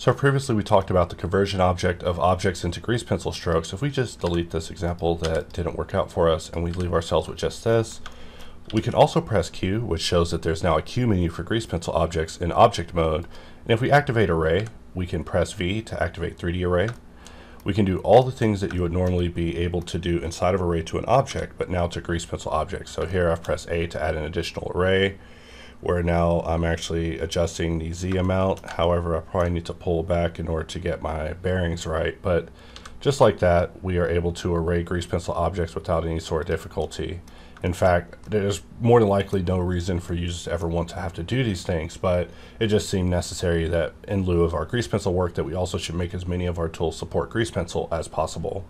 So previously we talked about the conversion object of objects into grease pencil strokes. If we just delete this example that didn't work out for us and we leave ourselves with just this, we can also press Q, which shows that there's now a Q menu for grease pencil objects in object mode. And if we activate array, we can press V to activate 3D array. We can do all the things that you would normally be able to do inside of array to an object, but now to grease pencil objects. So here I've pressed A to add an additional array where now I'm actually adjusting the Z amount. However, I probably need to pull back in order to get my bearings right. But just like that, we are able to array grease pencil objects without any sort of difficulty. In fact, there's more than likely no reason for users to ever want to have to do these things, but it just seemed necessary that in lieu of our grease pencil work that we also should make as many of our tools support grease pencil as possible.